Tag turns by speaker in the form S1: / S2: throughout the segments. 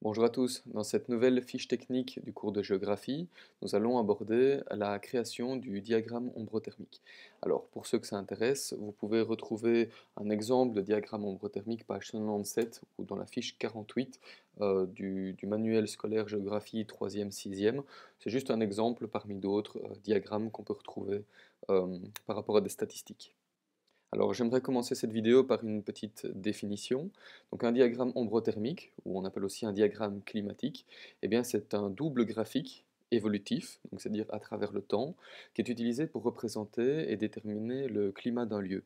S1: Bonjour à tous, dans cette nouvelle fiche technique du cours de géographie, nous allons aborder la création du diagramme ombrothermique. Alors pour ceux que ça intéresse, vous pouvez retrouver un exemple de diagramme ombrothermique page 97 ou dans la fiche 48 euh, du, manuel scolaire géographie 3e, 6e. C'est juste un exemple parmi d'autres euh, diagrammes qu'on peut retrouver euh, par rapport à des statistiques. Alors j'aimerais commencer cette vidéo par une petite définition. Donc un diagramme ombrothermique, ou on appelle aussi un diagramme climatique, eh bien c'est un double graphique évolutif, c'est-à-dire à travers le temps, qui est utilisé pour représenter et déterminer le climat d'un lieu.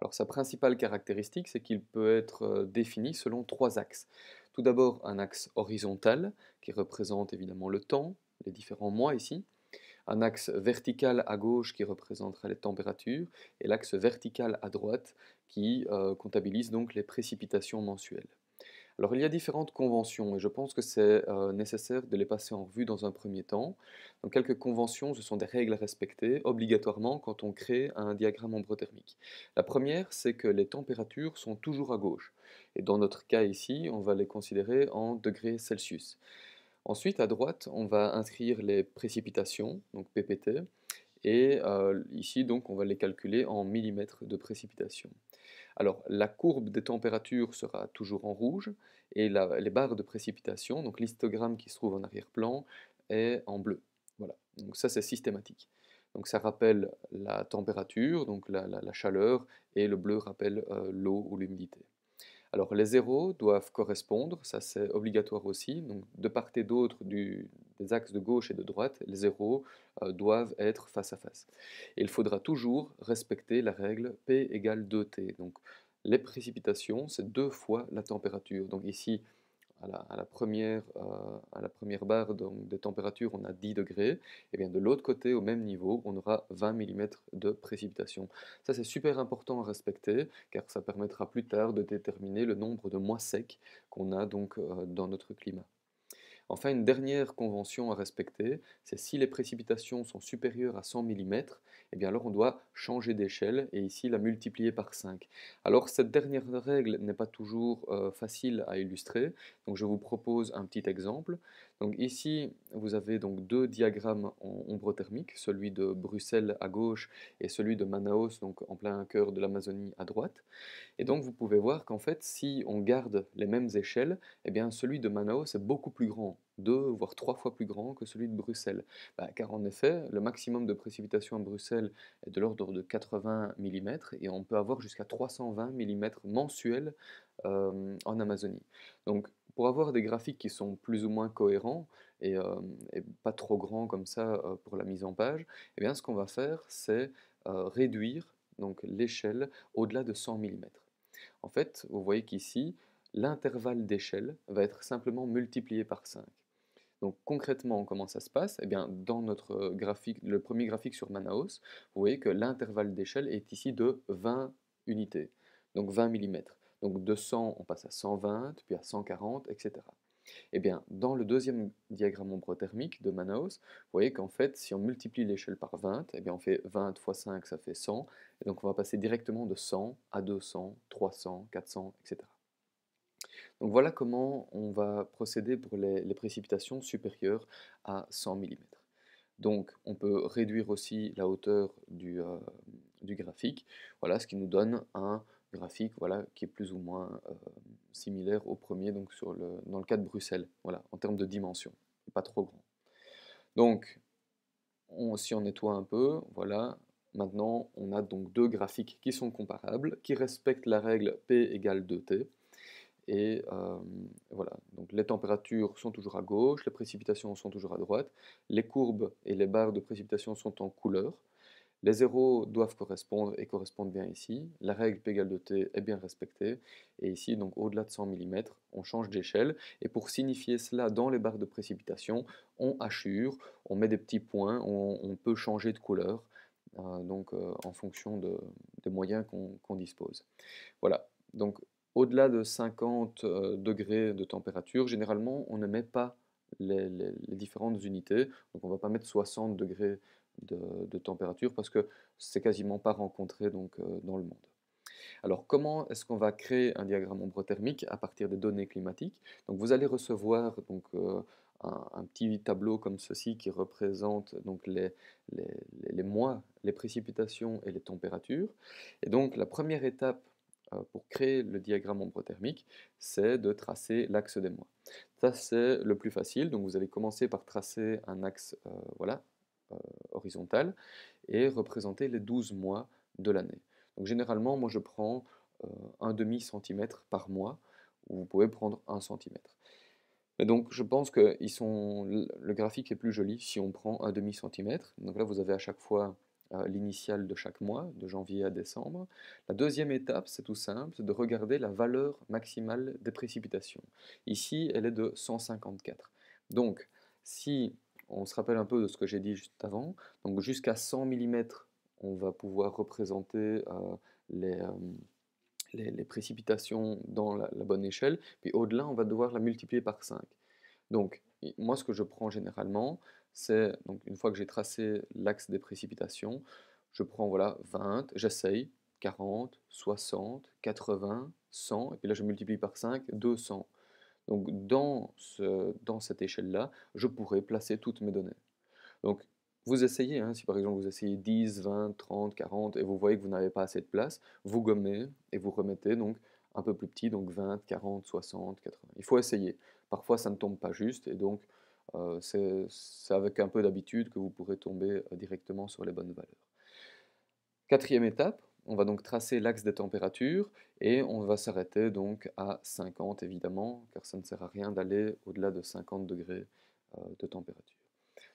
S1: Alors sa principale caractéristique, c'est qu'il peut être euh, défini selon trois axes. Tout d'abord un axe horizontal, qui représente évidemment le temps, les différents mois ici, un axe vertical à gauche qui représentera les températures et l'axe vertical à droite qui euh, comptabilise donc les précipitations mensuelles. Alors il y a différentes conventions et je pense que c'est euh, nécessaire de les passer en revue dans un premier temps. Donc quelques conventions, ce sont des règles à respecter obligatoirement quand on crée un diagramme thermique. La première, c'est que les températures sont toujours à gauche. Et dans notre cas ici, on va les considérer en degrés Celsius. Ensuite, à droite, on va inscrire les précipitations, donc PPT, et euh, ici, donc, on va les calculer en millimètres de précipitations. Alors, la courbe des températures sera toujours en rouge, et les barres de précipitation, donc l'histogramme qui se trouve en arrière-plan, est en bleu. Voilà, donc ça c'est systématique. Donc ça rappelle la température, donc la, chaleur, et le bleu rappelle euh, l'eau ou l'humidité. Alors les zéros doivent correspondre, ça c'est obligatoire aussi, donc de part et d'autre des axes de gauche et de droite, les zéros euh, doivent être face à face. il faudra toujours respecter la règle P égale 2T. Donc les précipitations, c'est deux fois la température. Donc ici, euh, à la, première, barre donc, températures, on a 10 degrés, et eh bien de l'autre côté, au même niveau, on aura 20 mm de précipitation. Ça, c'est super important à respecter, car ça permettra plus tard de déterminer le nombre de mois secs qu'on a donc euh, dans notre climat. Enfin, une dernière convention à respecter, c'est si les précipitations sont supérieures à 100 mm, et bien alors on doit changer d'échelle et ici la multiplier par 5. Alors cette dernière règle n'est pas toujours euh, facile à illustrer, donc je vous propose un petit exemple. Donc ici, vous avez donc deux diagrammes en ombre thermique, celui de Bruxelles à gauche et celui de Manaus, donc en plein cœur de l'Amazonie à droite. Et donc vous pouvez voir qu'en fait, si on garde les mêmes échelles, eh bien celui de Manaus est beaucoup plus grand, deux voire trois fois plus grand que celui de Bruxelles. Bah, car en effet, le maximum de précipitations à Bruxelles est de l'ordre de 80 mm et on peut avoir jusqu'à 320 mm mensuels euh, en Amazonie. Donc pour avoir des graphiques qui sont plus ou moins cohérents et, pas trop grands comme ça pour la mise en page, eh bien, ce qu'on va faire, c'est réduire l'échelle au-delà de 100 mm. En fait, vous voyez qu'ici, l'intervalle d'échelle va être simplement multiplié par 5. Donc concrètement, comment ça se passe eh bien, Dans notre graphique, le premier graphique sur Manaus, vous voyez que l'intervalle d'échelle est ici de 20 unités, donc 20 mm. Donc de 100, on passe à 120, puis à 140, etc. Et eh bien, dans le deuxième diagramme ombre thermique de Manaus, vous voyez qu'en fait, si on multiplie l'échelle par 20, et eh bien on fait 20 x 5, ça fait 100. Et donc on va passer directement de 100 à 200, 300, 400, etc. Donc voilà comment on va procéder pour les, précipitations supérieures à 100 mm. Donc on peut réduire aussi la hauteur du euh, graphique, voilà ce qui nous donne un graphique, voilà, qui est plus ou moins euh, similaire au premier, donc dans le cas de Bruxelles, voilà, en termes de dimension, pas trop grand. Donc, on, s'y on nettoie un peu, voilà, maintenant on a donc deux graphiques qui sont comparables, qui respectent la règle P égale 2T. Et euh, voilà, donc les températures sont toujours à gauche, les précipitations sont toujours à droite, les courbes et les barres de précipitation sont en couleur. Les zéros doivent correspondre et correspondent bien ici. La règle P égale de t est bien respectée. Et ici, donc au-delà de 100 mm, on change d'échelle. Et pour signifier cela dans les barres de précipitation, on hachure, on met des petits points, on, peut changer de couleur. Hein, donc euh, en fonction des moyens qu'on dispose. Voilà, donc au-delà de 50 euh, degrés de température, généralement on ne met pas les, les différentes unités, donc on ne va pas mettre 60 degrés de, température parce que c'est quasiment pas rencontré donc, euh, dans le monde. Alors comment est-ce qu'on va créer un diagramme ombre thermique à partir des données climatiques Donc vous allez recevoir donc, euh, un, petit tableau comme ceci qui représente donc, les, mois, les précipitations et les températures. Et donc la première étape euh, pour créer le diagramme ombre thermique, c'est de tracer l'axe des mois. Ça c'est le plus facile, donc vous allez commencer par tracer un axe, voilà, euh, horizontale et représenter les 12 mois de l'année. Donc généralement, moi je prends euh, un demi centimètre par mois, ou vous pouvez prendre un centimètre. donc je pense que ils sont, le graphique est plus joli si on prend un demi centimètre. Donc là vous avez à chaque fois euh, l'initiale de chaque mois, de janvier à décembre. La deuxième étape, c'est tout simple, c'est de regarder la valeur maximale des précipitations. Ici, elle est de 154. Donc, si on se rappelle un peu de ce que j'ai dit juste avant. Donc jusqu'à 100 mm, on va pouvoir représenter euh, euh, les, précipitations dans la, la bonne échelle. Puis au-delà, on va devoir la multiplier par 5. Donc moi, ce que je prends généralement, c'est, donc une fois que j'ai tracé l'axe des précipitations, je prends voilà 20, j'essaye, 40, 60, 80, 100, et puis là je multiplie par 5, 200. Donc dans, ce, dans cette échelle-là, je pourrais placer toutes mes données. Donc vous essayez, hein, si par exemple vous essayez 10, 20, 30, 40 et vous voyez que vous n'avez pas assez de place, vous gommez et vous remettez donc un peu plus petit, donc 20, 40, 60, 80. Il faut essayer. Parfois ça ne tombe pas juste et donc euh, c'est avec un peu d'habitude que vous pourrez tomber euh, directement sur les bonnes valeurs. Quatrième étape, on va donc tracer l'axe des températures et on va s'arrêter donc à 50 évidemment, car ça ne sert à rien d'aller au-delà de 50 degrés euh, de température.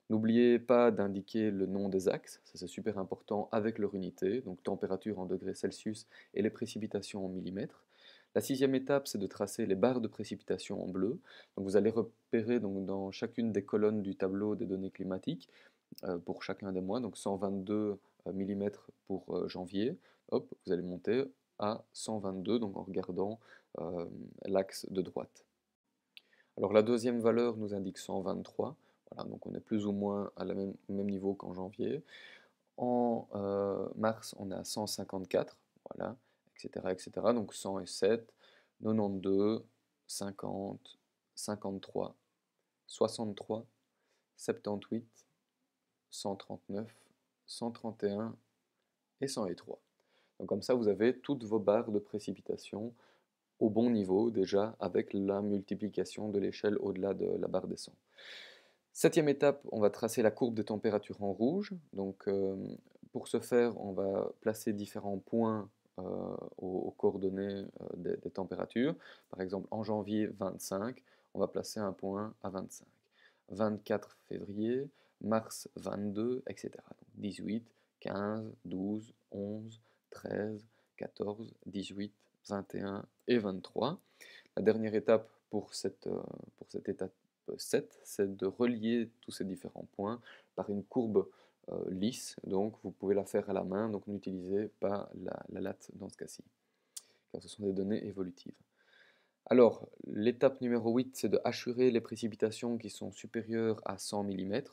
S1: N'oubliez pas d'indiquer le nom des axes, ça c'est super important avec leur unité, donc température en degrés Celsius et les précipitations en millimètres. La sixième étape, c'est de tracer les barres de précipitation en bleu. vous allez repérer dans chacune des colonnes du tableau des données climatiques euh, pour chacun des mois, donc 122 euh, mm pour janvier, hop, vous allez monter à 122, donc en regardant euh, l'axe de droite. Alors la deuxième valeur nous indique 123, voilà, donc on est plus ou moins à la même, même niveau qu'en janvier. En euh, mars, on est à 154, etc., etc. Donc 107, 92, 50, 53, 63, 78, 139, 131 et 103 comme ça, vous avez toutes vos barres de précipitation au bon niveau déjà avec la multiplication de l'échelle au-delà de la barre des 100. Septième étape, on va tracer la courbe des températures en rouge. Donc euh, pour ce faire, on va placer différents points euh, aux, coordonnées euh, des, températures. Par exemple, en janvier 25, on va placer un point à 25. 24 février, mars 22, etc. 18, 15, 12, 11, 13, 14, 18, 21 et 23. La dernière étape pour cette, euh, pour cette étape 7, c'est de relier tous ces différents points par une courbe euh, lisse. Donc vous pouvez la faire à la main, donc n'utilisez pas la, latte dans ce cas-ci, car ce sont des données évolutives. Alors, l'étape numéro 8, c'est de assurer les précipitations qui sont supérieures à 100 mm.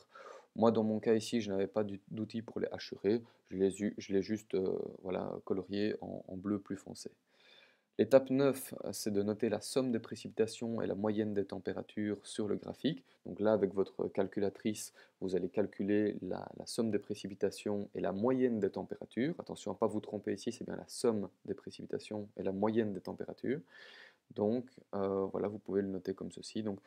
S1: Moi, dans mon cas ici, je n'avais pas d'outil pour les hachurer. Je les juste euh, voilà, en, bleu plus foncé. L'étape 9, euh, c'est de noter la somme des précipitations et la moyenne des températures sur le graphique. Donc là, avec votre calculatrice, vous allez calculer la, somme des précipitations et la moyenne des températures. Attention à ne pas vous tromper ici, c'est bien la somme des précipitations et la moyenne des températures. Donc euh, voilà, vous pouvez le noter comme ceci. Donc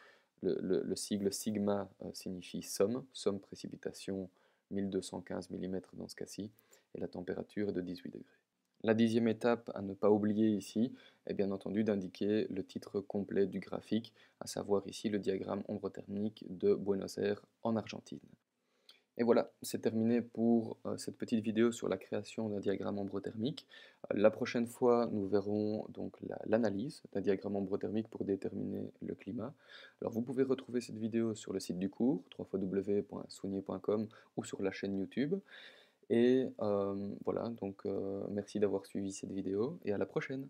S1: le, sigle sigma euh, signifie somme, somme précipitation 1215 mm dans ce cas-ci, et la température est de 18 degrés. La dixième étape à ne pas oublier ici est bien entendu d'indiquer le titre complet du graphique, à savoir ici le diagramme ombre thermique de Buenos Aires en Argentine. Et voilà, c'est terminé pour euh, cette petite vidéo sur la création d'un diagramme embrothermique. Euh, la prochaine fois, nous verrons donc l'analyse d'un diagramme embrothermique pour déterminer le climat. Alors vous pouvez retrouver cette vidéo sur le site du cours, www.soigner.com ou sur la chaîne YouTube. Et euh, voilà, donc merci d'avoir suivi cette vidéo et à la prochaine